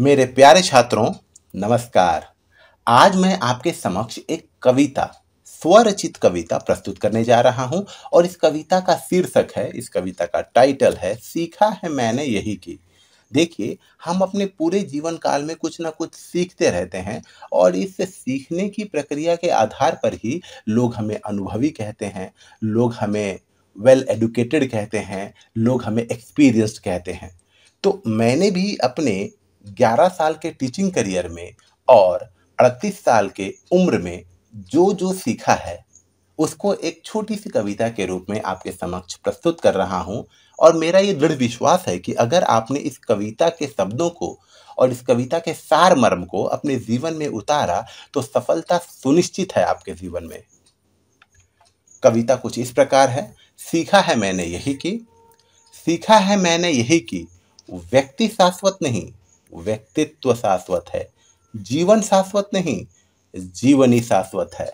मेरे प्यारे छात्रों नमस्कार आज मैं आपके समक्ष एक कविता स्वरचित कविता प्रस्तुत करने जा रहा हूं और इस कविता का शीर्षक है इस कविता का टाइटल है सीखा है मैंने यही की देखिए हम अपने पूरे जीवन काल में कुछ ना कुछ सीखते रहते हैं और इस सीखने की प्रक्रिया के आधार पर ही लोग हमें अनुभवी कहते हैं लोग हमें वेल एडुकेटेड कहते हैं लोग हमें एक्सपीरियंस्ड कहते हैं तो मैंने भी अपने 11 साल के टीचिंग करियर में और 38 साल के उम्र में जो जो सीखा है उसको एक छोटी सी कविता के रूप में आपके समक्ष प्रस्तुत कर रहा हूँ और मेरा ये दृढ़ विश्वास है कि अगर आपने इस कविता के शब्दों को और इस कविता के सार मर्म को अपने जीवन में उतारा तो सफलता सुनिश्चित है आपके जीवन में कविता कुछ इस प्रकार है सीखा है मैंने यही कि सीखा है मैंने यही कि व्यक्ति शाश्वत नहीं व्यक्तित्व शाश्वत है जीवन शाश्वत नहीं जीवन ही शाश्वत है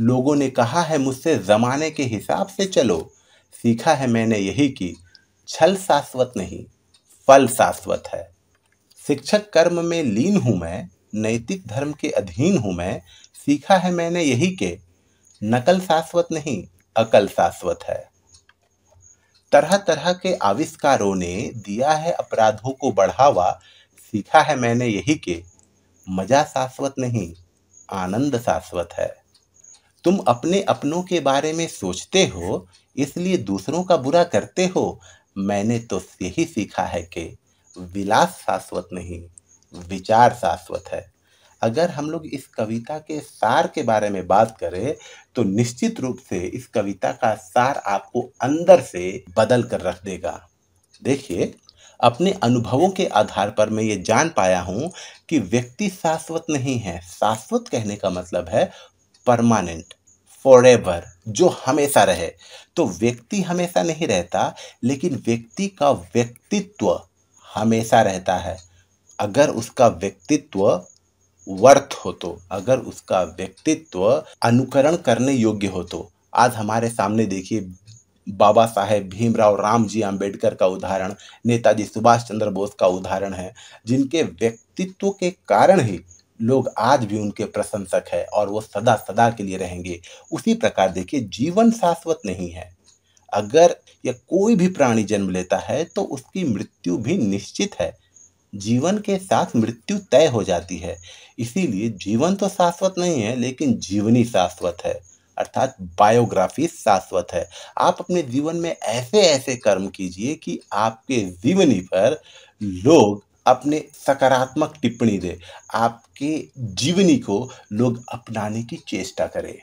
लोगों ने कहा है मुझसे ज़माने के हिसाब से चलो सीखा है मैंने यही कि छल शाश्वत नहीं फल शाश्वत है शिक्षक कर्म में लीन हूँ मैं नैतिक धर्म के अधीन हूँ मैं सीखा है मैंने यही के नकल शाश्वत नहीं अकल शाश्वत है तरह तरह के आविष्कारों ने दिया है अपराधों को बढ़ावा सीखा है मैंने यही कि मजा शाश्वत नहीं आनंद शाश्वत है तुम अपने अपनों के बारे में सोचते हो इसलिए दूसरों का बुरा करते हो मैंने तो यही सीखा है कि विलास शाश्वत नहीं विचार शाश्वत है अगर हम लोग इस कविता के सार के बारे में बात करें तो निश्चित रूप से इस कविता का सार आपको अंदर से बदल कर रख देगा देखिए अपने अनुभवों के आधार पर मैं ये जान पाया हूँ कि व्यक्ति शाश्वत नहीं है शाश्वत कहने का मतलब है परमानेंट फॉर एवर जो हमेशा रहे तो व्यक्ति हमेशा नहीं रहता लेकिन व्यक्ति का व्यक्तित्व हमेशा रहता है अगर उसका व्यक्तित्व वर्थ हो तो अगर उसका व्यक्तित्व अनुकरण करने योग्य हो तो आज हमारे सामने देखिए बाबा साहेब भीमराव राम जी आम्बेडकर का उदाहरण नेताजी सुभाष चंद्र बोस का उदाहरण है जिनके व्यक्तित्व के कारण ही लोग आज भी उनके प्रशंसक हैं और वो सदा सदा के लिए रहेंगे उसी प्रकार देखिए जीवन शाश्वत नहीं है अगर यह कोई भी प्राणी जन्म लेता है तो उसकी मृत्यु भी निश्चित है जीवन के साथ मृत्यु तय हो जाती है इसीलिए जीवन तो शाश्वत नहीं है लेकिन जीवनी शाश्वत है अर्थात बायोग्राफी शाश्वत है आप अपने जीवन में ऐसे ऐसे कर्म कीजिए कि आपके जीवनी पर लोग अपने सकारात्मक टिप्पणी दे आपके जीवनी को लोग अपनाने की चेष्टा करें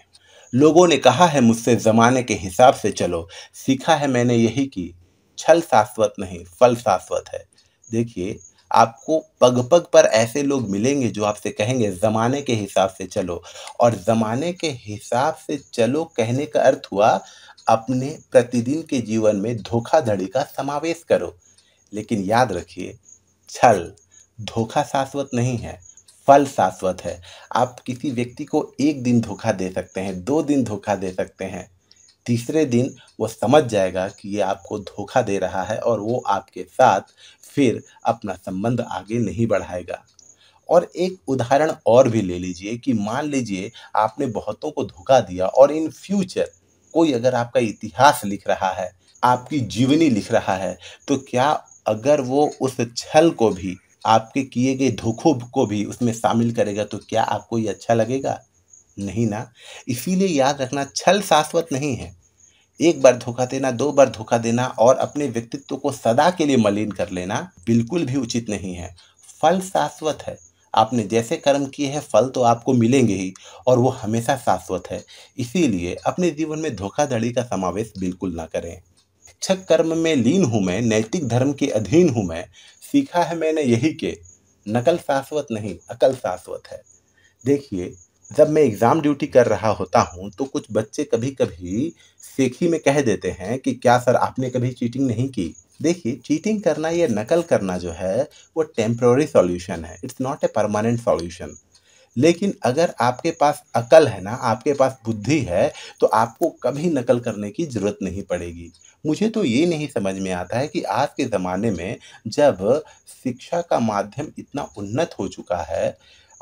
लोगों ने कहा है मुझसे ज़माने के हिसाब से चलो सीखा है मैंने यही कि छल शाश्वत नहीं फल शाश्वत है देखिए आपको पग पग पर ऐसे लोग मिलेंगे जो आपसे कहेंगे ज़माने के हिसाब से चलो और ज़माने के हिसाब से चलो कहने का अर्थ हुआ अपने प्रतिदिन के जीवन में धोखाधड़ी का समावेश करो लेकिन याद रखिए छल धोखा शाश्वत नहीं है फल शाश्वत है आप किसी व्यक्ति को एक दिन धोखा दे सकते हैं दो दिन धोखा दे सकते हैं तीसरे दिन वो समझ जाएगा कि ये आपको धोखा दे रहा है और वो आपके साथ फिर अपना संबंध आगे नहीं बढ़ाएगा और एक उदाहरण और भी ले लीजिए कि मान लीजिए आपने बहुतों को धोखा दिया और इन फ्यूचर कोई अगर आपका इतिहास लिख रहा है आपकी जीवनी लिख रहा है तो क्या अगर वो उस छल को भी आपके किए गए धोखों को भी उसमें शामिल करेगा तो क्या आपको ये अच्छा लगेगा नहीं ना इसीलिए याद रखना छल शाश्वत नहीं है एक बार धोखा देना दो बार धोखा देना और अपने व्यक्तित्व को सदा के लिए मलिन कर लेना बिल्कुल भी उचित नहीं है फल शाश्वत है आपने जैसे कर्म किए हैं फल तो आपको मिलेंगे ही और वो हमेशा शाश्वत है इसीलिए अपने जीवन में धोखाधड़ी का समावेश बिल्कुल ना करें इच्छक कर्म में लीन हूँ मैं नैतिक धर्म के अधीन हूँ मैं सीखा है मैंने यही के नकल शाश्वत नहीं अकल शाश्वत है देखिए जब मैं एग्ज़ाम ड्यूटी कर रहा होता हूँ तो कुछ बच्चे कभी कभी सेखी में कह देते हैं कि क्या सर आपने कभी चीटिंग नहीं की देखिए चीटिंग करना या नकल करना जो है वो टेम्प्रोरी सॉल्यूशन है it's not a permanent solution लेकिन अगर आपके पास अकल है ना आपके पास बुद्धि है तो आपको कभी नकल करने की ज़रूरत नहीं पड़ेगी मुझे तो ये नहीं समझ में आता है कि आज के ज़माने में जब शिक्षा का माध्यम इतना उन्नत हो चुका है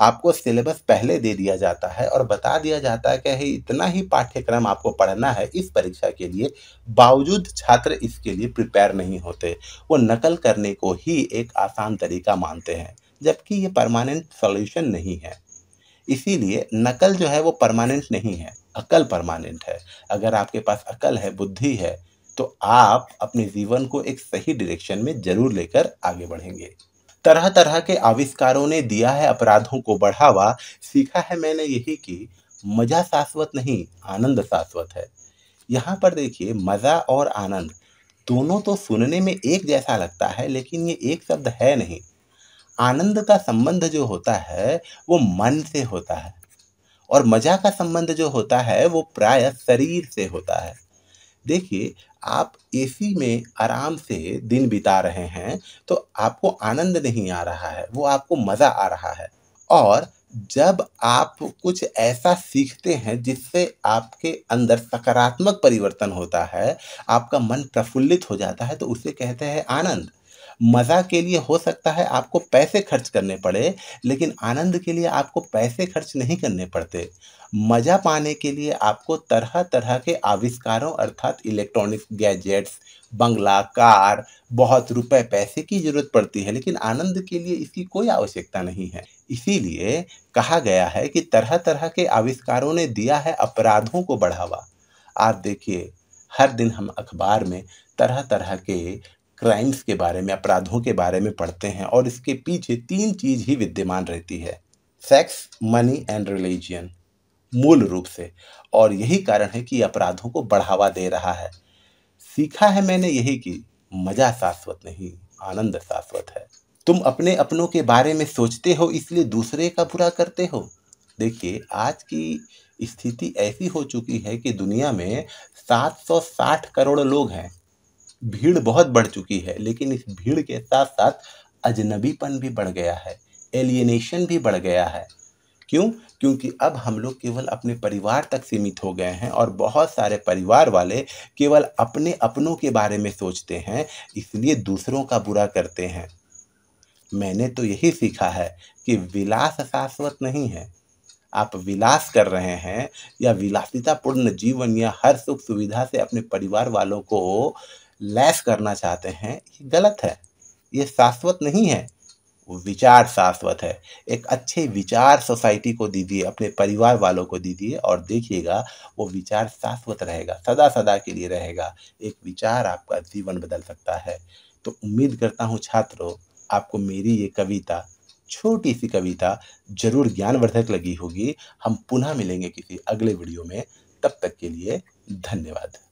आपको सिलेबस पहले दे दिया जाता है और बता दिया जाता है कि इतना ही पाठ्यक्रम आपको पढ़ना है इस परीक्षा के लिए बावजूद छात्र इसके लिए प्रिपेयर नहीं होते वो नकल करने को ही एक आसान तरीका मानते हैं जबकि ये परमानेंट सॉल्यूशन नहीं है इसीलिए नकल जो है वो परमानेंट नहीं है अकल परमानेंट है अगर आपके पास अकल है बुद्धि है तो आप अपने जीवन को एक सही डायरेक्शन में ज़रूर लेकर आगे बढ़ेंगे तरह तरह के आविष्कारों ने दिया है अपराधों को बढ़ावा सीखा है मैंने यही कि मजा शाश्वत नहीं आनंद शाश्वत है यहाँ पर देखिए मज़ा और आनंद दोनों तो सुनने में एक जैसा लगता है लेकिन ये एक शब्द है नहीं आनंद का संबंध जो होता है वो मन से होता है और मज़ा का संबंध जो होता है वो प्राय शरीर से होता है देखिए आप एसी में आराम से दिन बिता रहे हैं तो आपको आनंद नहीं आ रहा है वो आपको मज़ा आ रहा है और जब आप कुछ ऐसा सीखते हैं जिससे आपके अंदर सकारात्मक परिवर्तन होता है आपका मन प्रफुल्लित हो जाता है तो उसे कहते हैं आनंद मज़ा के लिए हो सकता है आपको पैसे खर्च करने पड़े लेकिन आनंद के लिए आपको पैसे खर्च नहीं करने पड़ते मज़ा पाने के लिए आपको तरह तरह के आविष्कारों अर्थात इलेक्ट्रॉनिक गैजेट्स बंगला कार बहुत रुपए पैसे की ज़रूरत पड़ती है लेकिन आनंद के लिए इसकी कोई आवश्यकता नहीं है इसीलिए कहा गया है कि तरह तरह के आविष्कारों ने दिया है अपराधों को बढ़ावा आप देखिए हर दिन हम अखबार में तरह तरह के क्राइम्स के बारे में अपराधों के बारे में पढ़ते हैं और इसके पीछे तीन चीज़ ही विद्यमान रहती है सेक्स मनी एंड रिलीजियन मूल रूप से और यही कारण है कि अपराधों को बढ़ावा दे रहा है सीखा है मैंने यही कि मज़ा शाश्वत नहीं आनंद शाश्वत है तुम अपने अपनों के बारे में सोचते हो इसलिए दूसरे का बुरा करते हो देखिए आज की स्थिति ऐसी हो चुकी है कि दुनिया में 760 करोड़ लोग हैं भीड़ बहुत बढ़ चुकी है लेकिन इस भीड़ के साथ साथ अजनबीपन भी बढ़ गया है एलियनेशन भी बढ़ गया है क्यों क्योंकि अब हम लोग केवल अपने परिवार तक सीमित हो गए हैं और बहुत सारे परिवार वाले केवल अपने अपनों के बारे में सोचते हैं इसलिए दूसरों का बुरा करते हैं मैंने तो यही सीखा है कि विलास शाश्वत नहीं है आप विलास कर रहे हैं या विलासितापूर्ण जीवन या हर सुख सुविधा से अपने परिवार वालों को लैस करना चाहते हैं ये गलत है ये शाश्वत नहीं है विचार शाश्वत है एक अच्छे विचार सोसाइटी को दीजिए अपने परिवार वालों को दीजिए और देखिएगा वो विचार शाश्वत रहेगा सदा सदा के लिए रहेगा एक विचार आपका जीवन बदल सकता है तो उम्मीद करता हूँ छात्रों आपको मेरी ये कविता छोटी सी कविता जरूर ज्ञानवर्धक लगी होगी हम पुनः मिलेंगे किसी अगले वीडियो में तब तक के लिए धन्यवाद